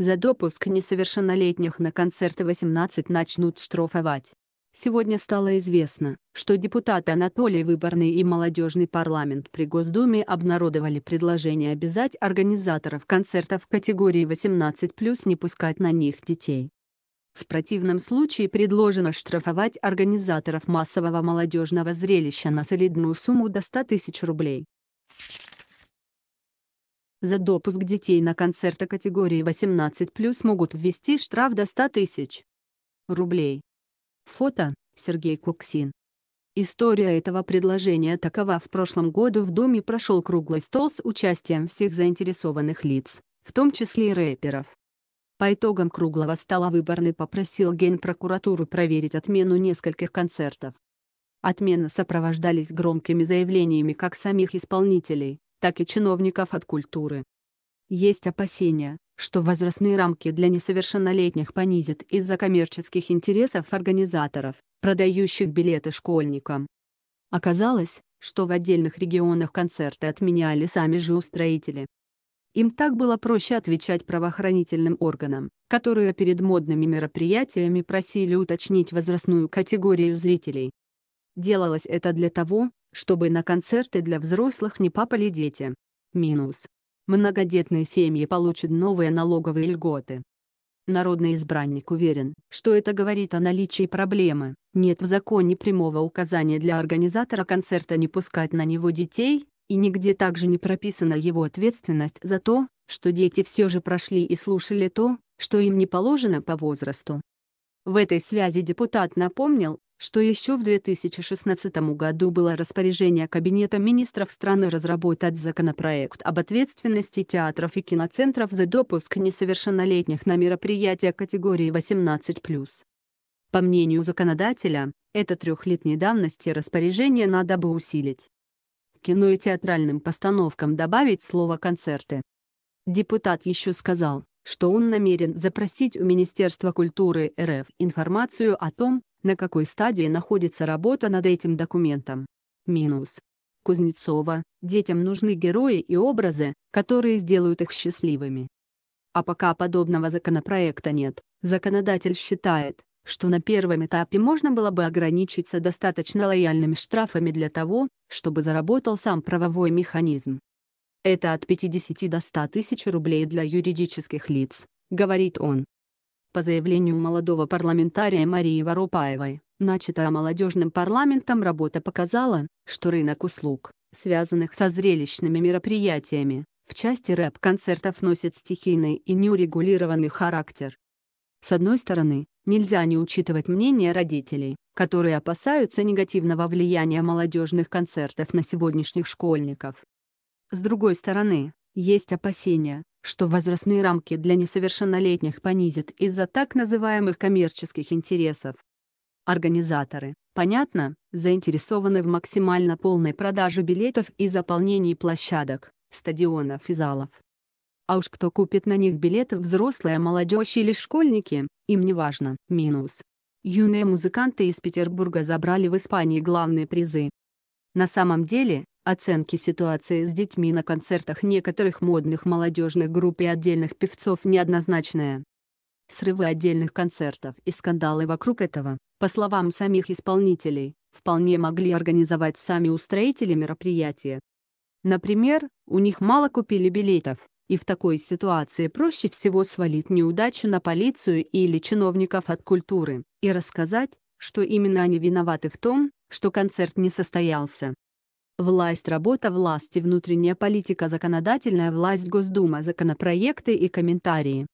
За допуск несовершеннолетних на концерты 18 начнут штрафовать. Сегодня стало известно, что депутаты Анатолий Выборный и Молодежный парламент при Госдуме обнародовали предложение обязать организаторов концертов категории 18+, не пускать на них детей. В противном случае предложено штрафовать организаторов массового молодежного зрелища на солидную сумму до 100 тысяч рублей. За допуск детей на концерты категории 18+, могут ввести штраф до 100 тысяч рублей. Фото Сергей Куксин. История этого предложения такова. В прошлом году в Думе прошел круглый стол с участием всех заинтересованных лиц, в том числе и рэперов. По итогам круглого стола выборный попросил Генпрокуратуру проверить отмену нескольких концертов. Отмены сопровождались громкими заявлениями как самих исполнителей, так и чиновников от культуры. Есть опасения, что возрастные рамки для несовершеннолетних понизят из-за коммерческих интересов организаторов, продающих билеты школьникам. Оказалось, что в отдельных регионах концерты отменяли сами же устроители. Им так было проще отвечать правоохранительным органам, которые перед модными мероприятиями просили уточнить возрастную категорию зрителей. Делалось это для того, чтобы на концерты для взрослых не попали дети. Минус. Многодетные семьи получат новые налоговые льготы. Народный избранник уверен, что это говорит о наличии проблемы. Нет в законе прямого указания для организатора концерта не пускать на него детей, и нигде также не прописана его ответственность за то, что дети все же прошли и слушали то, что им не положено по возрасту. В этой связи депутат напомнил, что еще в 2016 году было распоряжение Кабинета министров страны разработать законопроект об ответственности театров и киноцентров за допуск несовершеннолетних на мероприятия категории 18+. По мнению законодателя, это трехлетней давности распоряжение надо бы усилить. кино и театральным постановкам добавить слово «концерты». Депутат еще сказал, что он намерен запросить у Министерства культуры РФ информацию о том, на какой стадии находится работа над этим документом. Минус. Кузнецова, детям нужны герои и образы, которые сделают их счастливыми. А пока подобного законопроекта нет, законодатель считает, что на первом этапе можно было бы ограничиться достаточно лояльными штрафами для того, чтобы заработал сам правовой механизм. Это от 50 до 100 тысяч рублей для юридических лиц, говорит он. По заявлению молодого парламентария Марии Воропаевой, начатая молодежным парламентом работа показала, что рынок услуг, связанных со зрелищными мероприятиями, в части рэп-концертов носит стихийный и неурегулированный характер. С одной стороны, нельзя не учитывать мнение родителей, которые опасаются негативного влияния молодежных концертов на сегодняшних школьников. С другой стороны, есть опасения, что возрастные рамки для несовершеннолетних понизят из-за так называемых коммерческих интересов. Организаторы, понятно, заинтересованы в максимально полной продаже билетов и заполнении площадок, стадионов и залов. А уж кто купит на них билеты взрослая молодежь или школьники, им не важно. Минус. Юные музыканты из Петербурга забрали в Испании главные призы. На самом деле, Оценки ситуации с детьми на концертах некоторых модных молодежных групп и отдельных певцов неоднозначная. Срывы отдельных концертов и скандалы вокруг этого, по словам самих исполнителей, вполне могли организовать сами устроители мероприятия. Например, у них мало купили билетов, и в такой ситуации проще всего свалить неудачу на полицию или чиновников от культуры и рассказать, что именно они виноваты в том, что концерт не состоялся. Власть работа власти, внутренняя политика, законодательная власть Госдума, законопроекты и комментарии.